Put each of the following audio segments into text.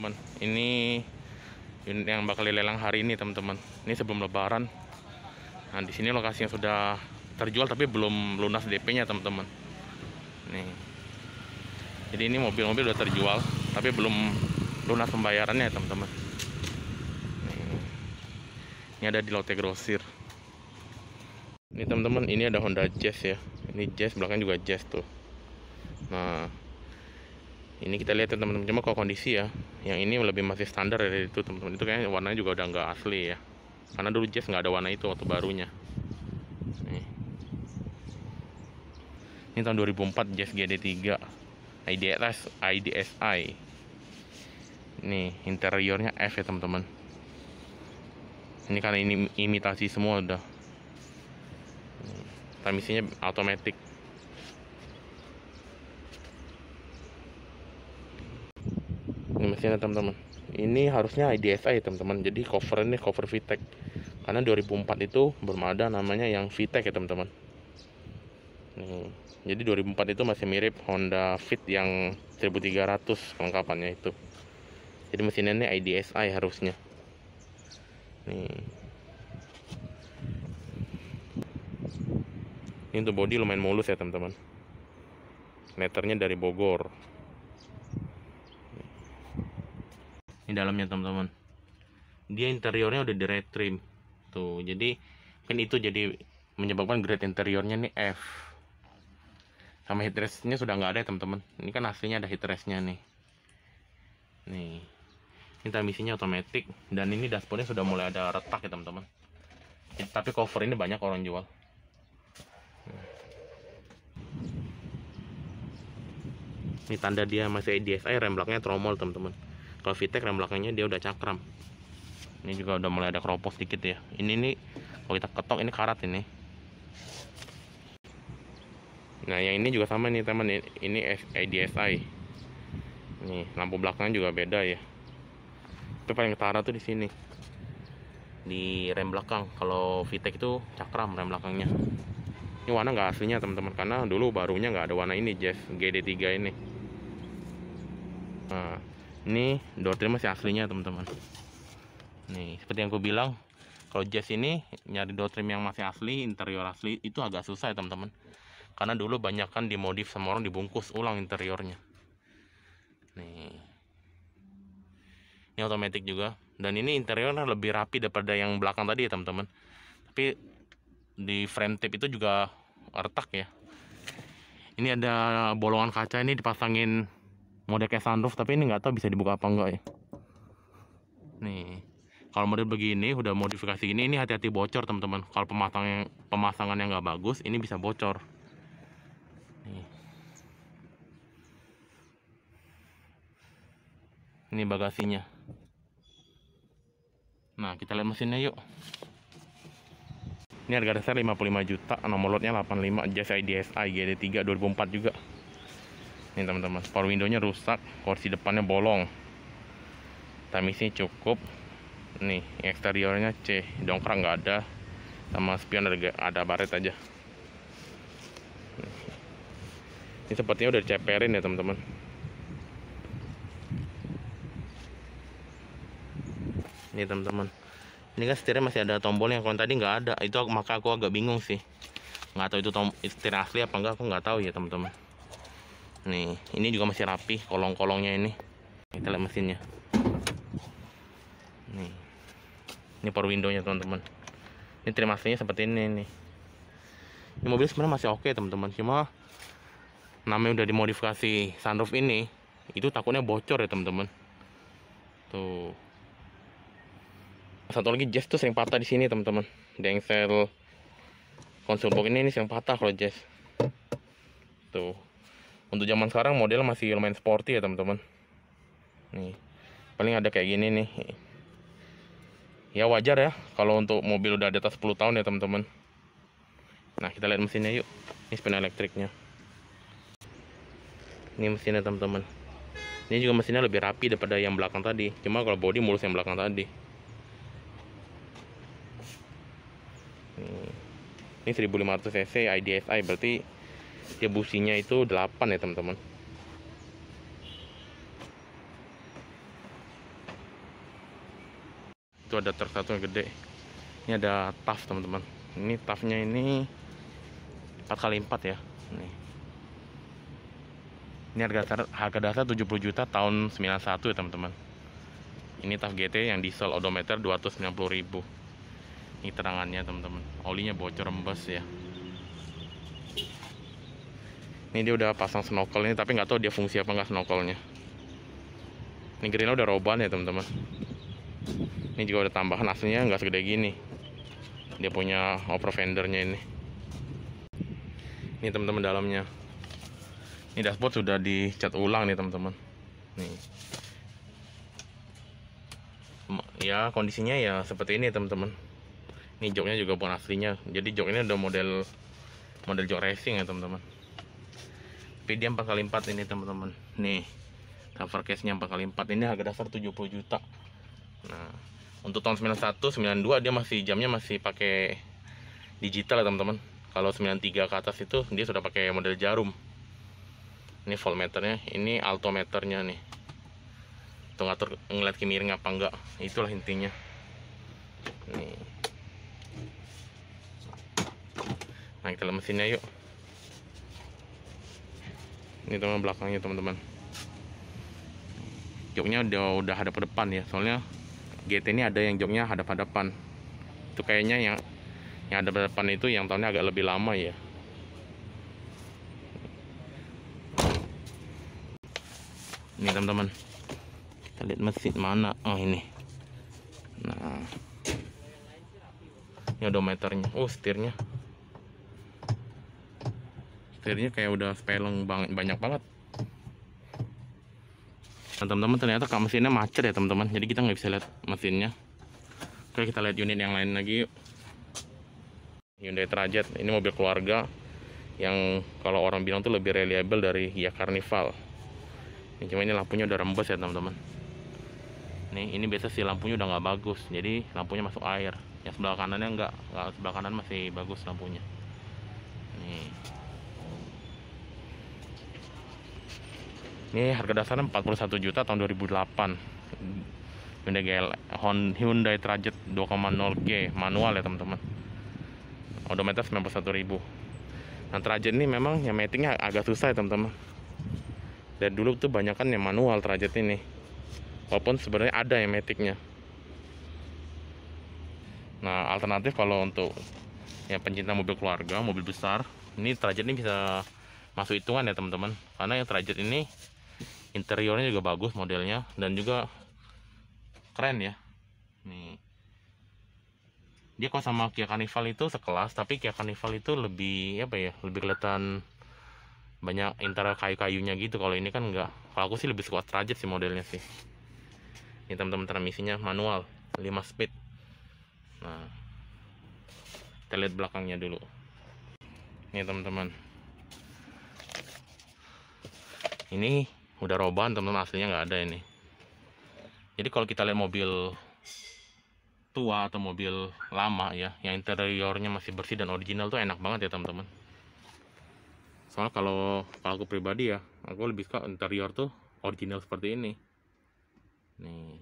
teman-teman ini unit yang bakal dilelang hari ini teman-teman ini sebelum lebaran nah di sini lokasi sudah terjual tapi belum lunas DP nya teman-teman nih jadi ini mobil-mobil udah terjual tapi belum lunas pembayarannya teman-teman ini ada di Lotte grosir ini teman-teman ini ada Honda Jazz ya ini Jazz belakang juga Jazz tuh nah ini kita lihat ya, teman-teman cuma kalau kondisi ya yang ini lebih masih standar dari itu teman-teman itu kayaknya warnanya juga udah nggak asli ya karena dulu Jazz nggak ada warna itu waktu barunya Nih. ini tahun 2004 Jazz GD3 IDS IDSI nih interiornya F ya teman-teman ini karena ini imitasi semua udah transmisinya otomatis. mesinnya teman-teman ini harusnya IDSI teman-teman jadi cover ini cover VTEC karena 2004 itu belum ada namanya yang VTEC ya teman-teman hmm. jadi 2004 itu masih mirip Honda Fit yang 1300 kelengkapannya itu jadi mesinnya ini IDSI harusnya nih ini untuk body lumayan mulus ya teman-teman meternya dari Bogor ini dalamnya teman-teman dia interiornya udah di trim, tuh jadi kan itu jadi menyebabkan grade interiornya nih F sama headrestnya sudah nggak ada ya teman-teman ini kan aslinya ada headrestnya nih nih ini transmisinya otomatis dan ini dashboardnya sudah mulai ada retak ya teman-teman tapi cover ini banyak orang jual ini tanda dia masih DSI rem belakangnya tromol teman-teman kalau Vitek rem belakangnya dia udah cakram ini juga udah mulai ada keropos dikit ya ini nih kalau kita ketok ini karat ini nah yang ini juga sama nih teman ini ADSI nih lampu belakangnya juga beda ya itu paling ketara tuh di sini di rem belakang kalau Vitek itu cakram rem belakangnya ini warna nggak aslinya teman-teman karena dulu barunya nggak ada warna ini Jazz GD3 ini nah ini door trim masih aslinya teman-teman nih seperti yang aku bilang kalau jazz ini nyari door trim yang masih asli interior asli itu agak susah ya teman-teman karena dulu banyak kan dimodif sama orang dibungkus ulang interiornya nih ini otomatis juga dan ini interiornya lebih rapi daripada yang belakang tadi ya teman-teman tapi di frame tip itu juga retak ya ini ada bolongan kaca ini dipasangin model kayak sunroof tapi ini nggak tahu bisa dibuka apa enggak ya nih kalau model begini udah modifikasi gini ini hati-hati bocor teman-teman kalau pemasangan pemasangan yang nggak bagus ini bisa bocor nih. ini bagasinya nah kita lihat mesinnya yuk ini harga dasar 55 juta nomor lotnya 85 jasa IDSI GD3 2004 juga nih teman-teman power windownya rusak kursi depannya bolong tamisnya cukup nih eksteriornya C dongkrak nggak ada sama spion ada, ada baret aja ini sepertinya udah diceperin ya teman-teman ini teman-teman ini kan setirnya masih ada tombolnya kalau tadi nggak ada itu maka aku agak bingung sih nggak tahu itu tom setir asli apa enggak aku nggak tahu ya teman-teman nih ini juga masih rapi kolong-kolongnya ini kita lihat mesinnya nih ini power window-nya, teman-teman ini trimasinya seperti ini nih ini mobil sebenarnya masih oke okay, teman-teman cuma namanya udah dimodifikasi sunroof ini itu takutnya bocor ya teman-teman tuh satu lagi jazz tuh sering patah di sini teman-teman dengsel konsol box ini, ini sering patah kalau jazz tuh untuk zaman sekarang model masih lumayan sporty ya teman-teman nih paling ada kayak gini nih ya wajar ya kalau untuk mobil udah di atas 10 tahun ya teman-teman nah kita lihat mesinnya yuk ini spin elektriknya ini mesinnya teman-teman ini juga mesinnya lebih rapi daripada yang belakang tadi cuma kalau body mulus yang belakang tadi ini 1500 cc IDSI berarti dia ya, businya itu 8 ya teman-teman itu ada truk satu yang gede ini ada taf teman-teman ini tafnya ini 4 kali 4 ya nih ini harga dasar, harga dasar 70 juta tahun 91 ya teman-teman ini TAF GT yang diesel odometer 290.000 ini terangannya teman-teman olinya bocor rembes ya ini dia udah pasang snorkel ini tapi nggak tahu dia fungsi apa nggak snorkelnya. Ini gerinda udah roban ya teman-teman. Ini juga udah tambahan aslinya nggak segede gini. Dia punya over fendernya ini. Ini teman-teman dalamnya. Ini dashboard sudah dicat ulang nih teman-teman. Nih. Ya kondisinya ya seperti ini teman-teman. Ini joknya juga bukan aslinya. Jadi jok ini udah model model jok racing ya teman-teman tapi 4 kali 4 ini teman-teman nih cover case nya 4 kali 4 ini harga dasar 70 juta nah untuk tahun 91 92 dia masih jamnya masih pakai digital ya teman-teman kalau 93 ke atas itu dia sudah pakai model jarum ini voltmeternya ini altometernya nih untuk ngatur ngeliat miring apa enggak itulah intinya nih nah kita mesinnya yuk ini gitu, teman belakangnya teman-teman joknya udah, udah hadap ke depan ya soalnya GT ini ada yang joknya hadap depan. itu kayaknya yang yang ada depan itu yang tahunnya agak lebih lama ya ini teman-teman kita lihat mesin mana oh ini nah ini odometernya oh setirnya bakterinya kayak udah speleng banget banyak banget nah teman-teman ternyata kak mesinnya macet ya teman-teman jadi kita nggak bisa lihat mesinnya oke kita lihat unit yang lain lagi Hyundai Trajet ini mobil keluarga yang kalau orang bilang tuh lebih reliable dari Gia Carnival ini cuma ini lampunya udah rembes ya teman-teman nih ini biasa sih lampunya udah nggak bagus jadi lampunya masuk air yang sebelah kanannya nggak sebelah kanan masih bagus lampunya nih ini harga dasarnya 41 juta tahun 2008 Hyundai GL Hyundai Trajet 2,0G manual ya teman-teman odometer ribu. nah Trajet ini memang yang matingnya agak susah ya teman-teman dan dulu tuh banyak kan yang manual Trajet ini walaupun sebenarnya ada yang metiknya. nah alternatif kalau untuk yang pencinta mobil keluarga mobil besar ini Trajet ini bisa masuk hitungan ya teman-teman karena yang Trajet ini interiornya juga bagus modelnya dan juga keren ya nih dia kok sama Kia Carnival itu sekelas tapi Kia Carnival itu lebih apa ya lebih kelihatan banyak interior kayu-kayunya gitu kalau ini kan enggak kalau aku sih lebih suka trajet sih modelnya sih ini teman-teman transmisinya manual 5 speed nah kita lihat belakangnya dulu ini teman-teman ini udah roban teman-teman aslinya nggak ada ini jadi kalau kita lihat mobil tua atau mobil lama ya yang interiornya masih bersih dan original tuh enak banget ya teman-teman soalnya kalau kalau aku pribadi ya aku lebih suka interior tuh original seperti ini nih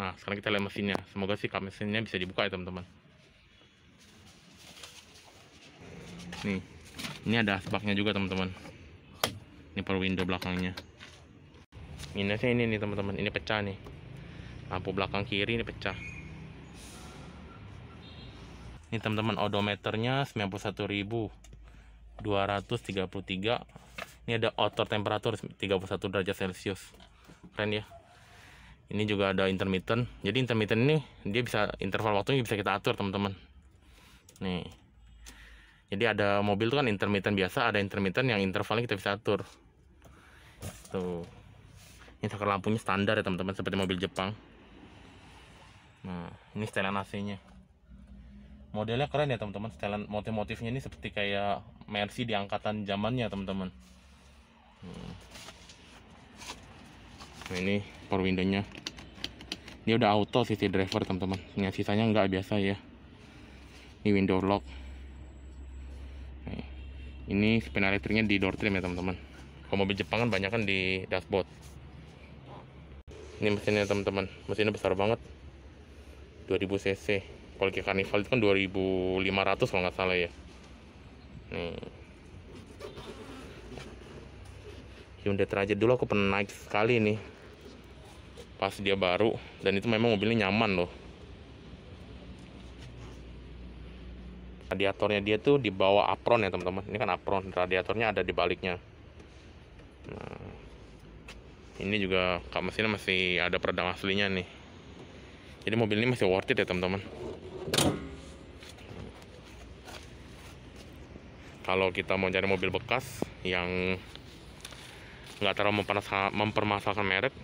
nah sekarang kita lihat mesinnya semoga sih kap mesinnya bisa dibuka ya teman-teman nih ini ada asbaknya juga teman-teman ini per window belakangnya minusnya ini nih teman-teman ini pecah nih lampu belakang kiri ini pecah ini teman-teman odometernya 91.233 ini ada outdoor temperatur 31 derajat celcius keren ya ini juga ada intermittent jadi intermittent ini dia bisa interval waktunya bisa kita atur teman-teman nih jadi ada mobil itu kan intermittent biasa ada intermittent yang intervalnya kita bisa atur tuh gitu. ini saklar lampunya standar ya teman-teman seperti mobil Jepang nah ini setelan AC nya modelnya keren ya teman-teman setelan motif-motifnya ini seperti kayak Mercy di angkatan zamannya teman-teman hmm. nah, ini power window-nya ini udah auto sisi driver teman-teman yang sisanya nggak biasa ya ini window lock ini spin elektriknya di door trim ya teman-teman kalau mobil Jepang kan banyak kan di dashboard ini mesinnya teman-teman mesinnya besar banget 2000 cc kalau kayak carnival itu kan 2500 kalau nggak salah ya nih Hyundai Trajet dulu aku pernah naik sekali nih pas dia baru dan itu memang mobilnya nyaman loh radiatornya dia tuh di bawah apron ya teman-teman ini kan apron radiatornya ada di baliknya nah, ini juga kap mesinnya masih ada peredam aslinya nih jadi mobil ini masih worth it ya teman-teman kalau kita mau cari mobil bekas yang nggak terlalu mempermasalahkan merek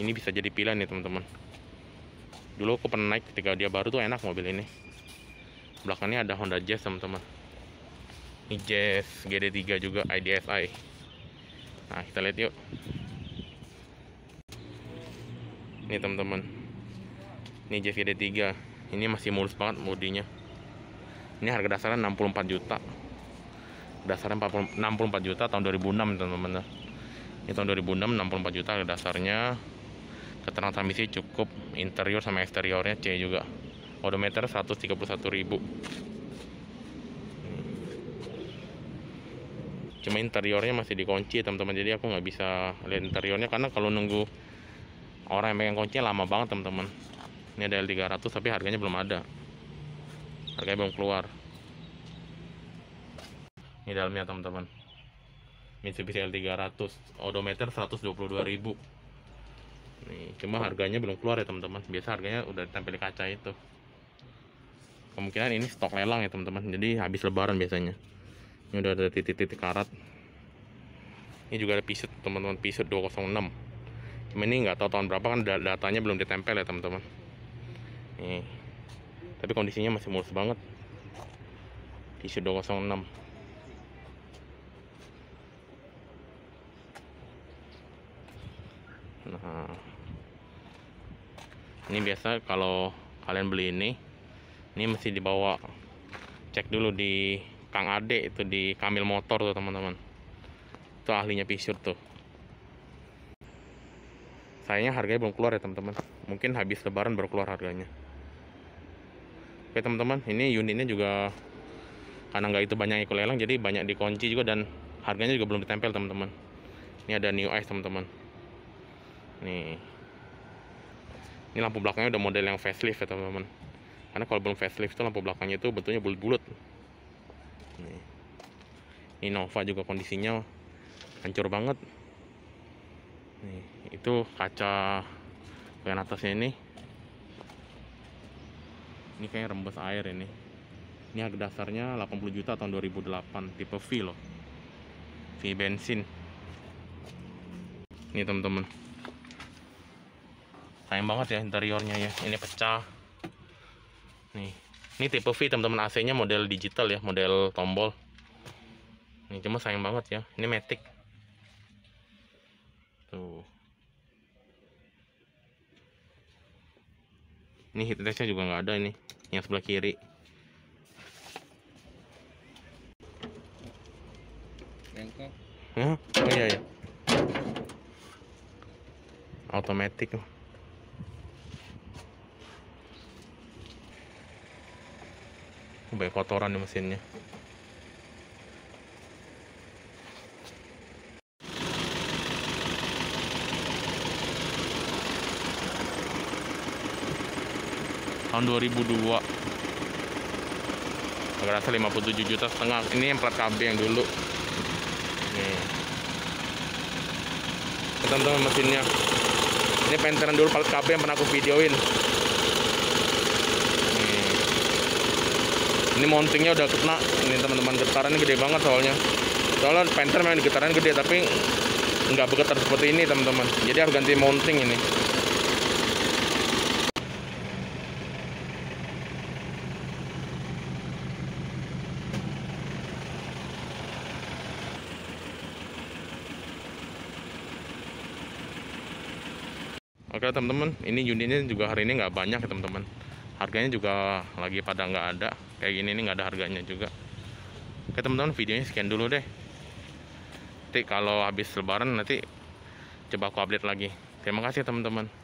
ini bisa jadi pilihan nih teman-teman dulu aku pernah naik ketika dia baru tuh enak mobil ini belakangnya ada Honda Jazz teman-teman ini Jazz GD3 juga IDSI Nah, kita lihat yuk. Ini teman-teman. Ini JVD3. Ini masih mulus banget bodinya. Ini harga dasarnya 64 juta. dasarnya 40, 64 juta tahun 2006, teman-teman. Ini tahun 2006 64 juta harga dasarnya. Keterangan transmisi cukup, interior sama eksteriornya C juga. Odometer 131.000. cuma interiornya masih dikunci teman-teman jadi aku nggak bisa lihat interiornya karena kalau nunggu orang yang pengen kuncinya lama banget teman-teman ini ada L300 tapi harganya belum ada harganya belum keluar ini dalamnya teman-teman Mitsubishi L300 odometer 122.000 nih cuma harganya belum keluar ya teman-teman biasa harganya udah ditempel di kaca itu kemungkinan ini stok lelang ya teman-teman jadi habis lebaran biasanya ini udah ada titik-titik karat ini juga ada pisut e teman-teman pisut e 206 cuma ini nggak tahu tahun berapa kan datanya belum ditempel ya teman-teman nih tapi kondisinya masih mulus banget pisut e 206 nah ini biasa kalau kalian beli ini ini mesti dibawa cek dulu di Kang Ade itu di Kamil Motor tuh teman-teman itu ahlinya pisur tuh sayangnya harganya belum keluar ya teman-teman mungkin habis lebaran baru keluar harganya oke teman-teman ini unitnya juga karena nggak itu banyak ikut lelang jadi banyak dikunci juga dan harganya juga belum ditempel teman-teman ini ada new ice teman-teman nih ini lampu belakangnya udah model yang facelift ya teman-teman karena kalau belum facelift itu lampu belakangnya itu bentuknya bulat-bulat Innova juga kondisinya hancur banget nih itu kaca bagian atasnya ini ini kayak rembes air ini ini harga dasarnya 80 juta tahun 2008 tipe V loh V bensin ini teman-teman sayang banget ya interiornya ya ini pecah nih ini tipe V teman-teman AC nya model digital ya model tombol ini cuma sayang banget ya ini metik tuh ini heat nya juga nggak ada ini yang sebelah kiri bengkok oh iya ya automatic oh. banyak kotoran di mesinnya tahun 2002 nggak rasa 57 juta setengah ini yang plat KB yang dulu Ini teman-teman mesinnya ini penteran dulu plat KB yang pernah aku videoin nih. ini mountingnya udah kena ini teman-teman getaran ini gede banget soalnya soalnya penter memang getaran gede tapi nggak bergetar seperti ini teman-teman jadi harus ganti mounting ini Oke teman-teman, ini unitnya juga hari ini nggak banyak ya teman-teman. Harganya juga lagi pada nggak ada. Kayak gini ini nggak ada harganya juga. Oke teman-teman, videonya sekian dulu deh. Nanti kalau habis lebaran nanti coba aku update lagi. Terima kasih teman-teman.